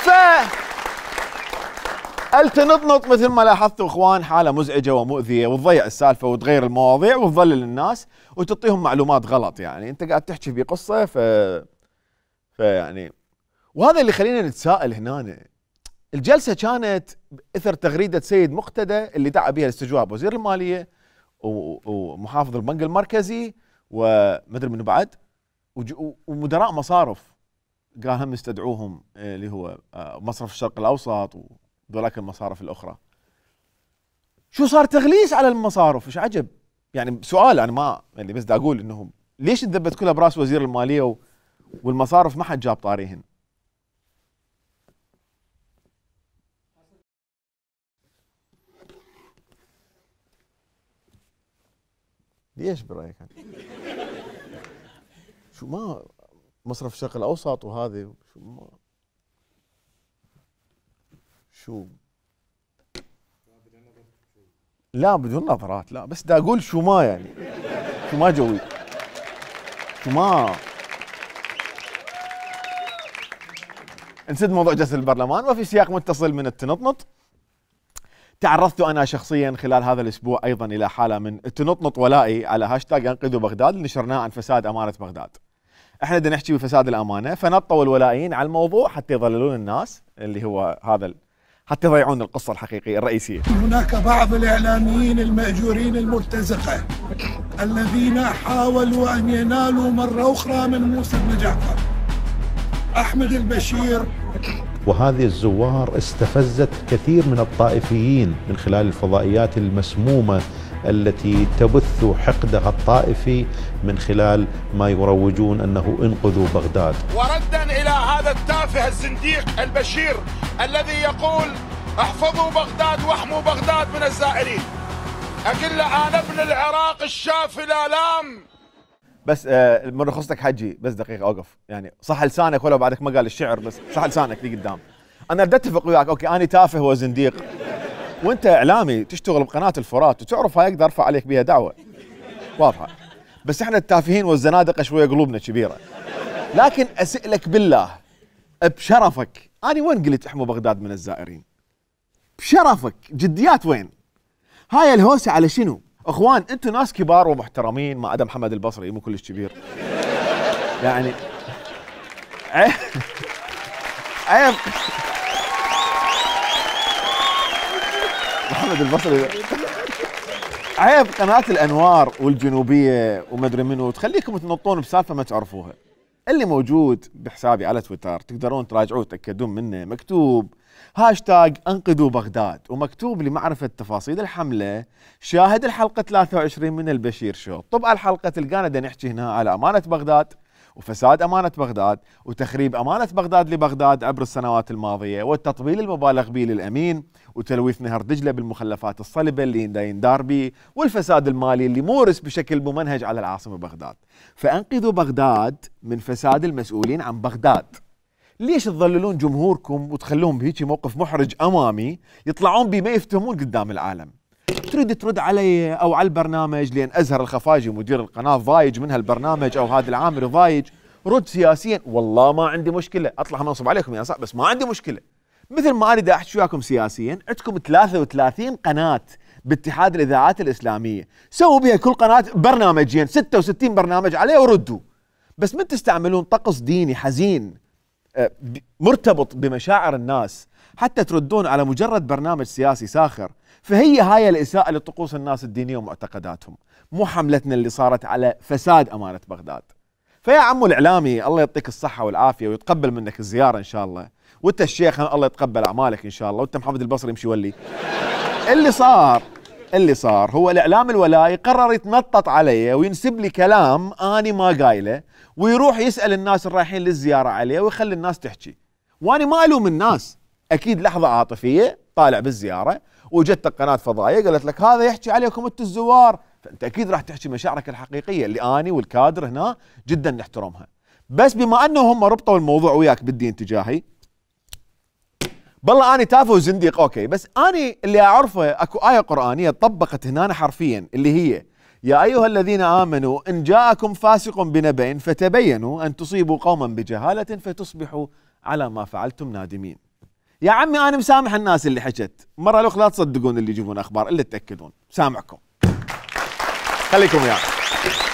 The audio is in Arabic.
ف قلت نطنط مثل ما لاحظتوا اخوان حاله مزعجه ومؤذيه وتضيع السالفه وتغير المواضيع وتضلل الناس وتعطيهم معلومات غلط يعني انت قاعد تحكي في قصه ف فيعني وهذا اللي خلينا نتساءل هنا الجلسه كانت اثر تغريده سيد مقتدى اللي دعا بها الاستجواب وزير الماليه ومحافظ البنك المركزي ومدري منو بعد ومدراء مصارف قاهم استدعوهم آه، اللي هو آه، مصرف الشرق الاوسط وذولاك المصارف الاخرى شو صار تغليس على المصارف ايش عجب يعني سؤال انا ما يعني بس دا اقول انه ليش انذبت كلها براس وزير الماليه والمصارف ما حد جاب طاريهن ليش برايك شو ما مصرف الشرق الاوسط وهذه شو ما شو لا بدون نظرات لا بس دا اقول شو ما يعني شو ما جوي شو ما نسد موضوع جلسه البرلمان وفي سياق متصل من التنطنط تعرضت انا شخصيا خلال هذا الاسبوع ايضا الى حاله من التنطنط ولائي على هاشتاج انقذوا بغداد نشرناه عن فساد اماره بغداد احنا بدنا نحكي بفساد الامانه فنطوا الولائيين على الموضوع حتى يضللون الناس اللي هو هذا ال... حتى يضيعون القصه الحقيقيه الرئيسيه. هناك بعض الاعلاميين الماجورين المرتزقه الذين حاولوا ان ينالوا مره اخرى من موسى بن جعفر. احمد البشير وهذه الزوار استفزت كثير من الطائفيين من خلال الفضائيات المسمومه التي تبث حقدها الطائفي من خلال ما يروجون أنه انقذوا بغداد وردا إلى هذا التافه الزنديق البشير الذي يقول احفظوا بغداد واحموا بغداد من الزائرين أقل أنا ابن العراق الشافي الآلام بس آه، من رخصتك حجي بس دقيقه اوقف يعني صح لسانك ولو بعدك ما قال الشعر بس صح لسانك لي قدام انا بدي اتفق وياك اوكي انا تافه وزنديق وانت اعلامي تشتغل بقناه الفرات وتعرف هاي اقدر ارفع عليك بها دعوه واضحه بس احنا التافهين والزنادقه شويه قلوبنا كبيره لكن اسالك بالله بشرفك انا وين قلت احموا بغداد من الزائرين بشرفك جديات وين هاي الهوسه على شنو اخوان انتم ناس كبار ومحترمين ما عدا محمد البصري مو كلش كبير يعني عيب إيه؟ إيه؟ احمد البصري عيب قناه الانوار والجنوبيه ومدري منو تخليكم تنطون بسالفه ما تعرفوها اللي موجود بحسابي على تويتر تقدرون تراجعوه تاكدون منه مكتوب هاشتاج انقذوا بغداد ومكتوب لمعرفه تفاصيل الحمله شاهد الحلقه 23 من البشير شو طبعا الحلقه تلقانا نحكي هنا على امانه بغداد وفساد أمانة بغداد وتخريب أمانة بغداد لبغداد عبر السنوات الماضية والتطبيل المبالغ به للأمين وتلويث نهر دجلة بالمخلفات الصلبة اللي يندار به والفساد المالي اللي مورس بشكل ممنهج على العاصمة بغداد فأنقذوا بغداد من فساد المسؤولين عن بغداد ليش تضللون جمهوركم وتخلوهم بهيك موقف محرج امامي يطلعون بما يفتهمون قدام العالم تريد ترد علي او على البرنامج لان ازهر الخفاجي مدير القناه ضايج من هالبرنامج او هذا العامل ضايج رد سياسيا والله ما عندي مشكله اطلع منصب عليكم يا صاحب بس ما عندي مشكله مثل ما اريد احكي وياكم سياسيا عندكم 33 قناه باتحاد الاذاعات الاسلاميه سووا بها كل قناه برنامجين 66 برنامج عليه وردوا بس من تستعملون طقس ديني حزين آه، مرتبط بمشاعر الناس حتى تردون على مجرد برنامج سياسي ساخر فهي هاي الإساءة لطقوس الناس الدينية ومعتقداتهم مو حملتنا اللي صارت على فساد أمانة بغداد فيا عمو الإعلامي الله يعطيك الصحة والعافية ويتقبل منك الزيارة إن شاء الله وانت الشيخ الله يتقبل أعمالك إن شاء الله وانت محمد البصري يمشي يولي اللي صار اللي صار هو الاعلام الولائي قرر يتنطط علي وينسب لي كلام اني ما قايله ويروح يسال الناس الرايحين للزياره عليه ويخلي الناس تحكي واني ما الوم الناس اكيد لحظه عاطفيه طالع بالزياره وجدتك قناه فضائيه قالت لك هذا يحكي عليكم انتم الزوار فانت اكيد راح تحكي مشاعرك الحقيقيه اللي اني والكادر هنا جدا نحترمها بس بما انه هم ربطوا الموضوع وياك بالدين تجاهي بالله اني تافه وزنديق اوكي بس اني اللي اعرفه اكو ايه قرانيه طبقت هنا حرفيا اللي هي يا ايها الذين امنوا ان جاءكم فاسق بنبأ فتبينوا ان تصيبوا قوما بجهاله فتصبحوا على ما فعلتم نادمين يا عمي انا مسامح الناس اللي حكت مره الاخرى لا تصدقون اللي يجيبون اخبار الا تاكدون سامعكم خليكم ويانا